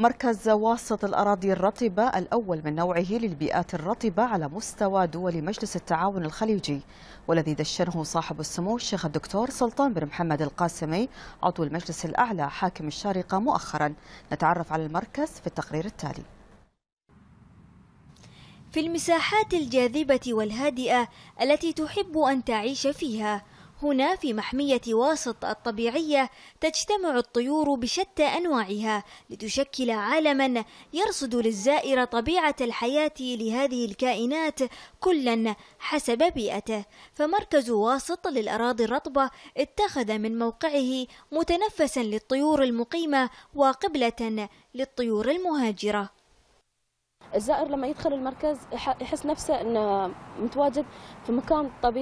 مركز واسط الأراضي الرطبة الأول من نوعه للبيئات الرطبة على مستوى دول مجلس التعاون الخليجي والذي دشنه صاحب السمو الشيخ الدكتور سلطان بن محمد القاسمي عضو المجلس الأعلى حاكم الشارقة مؤخرا نتعرف على المركز في التقرير التالي في المساحات الجاذبة والهادئة التي تحب أن تعيش فيها هنا في محمية واسط الطبيعية تجتمع الطيور بشتى أنواعها لتشكل عالما يرصد للزائر طبيعة الحياة لهذه الكائنات كلا حسب بيئته فمركز واسط للأراضي الرطبة اتخذ من موقعه متنفسا للطيور المقيمة وقبلة للطيور المهاجرة الزائر لما يدخل المركز يحس نفسه انه متواجد في مكان طبيعي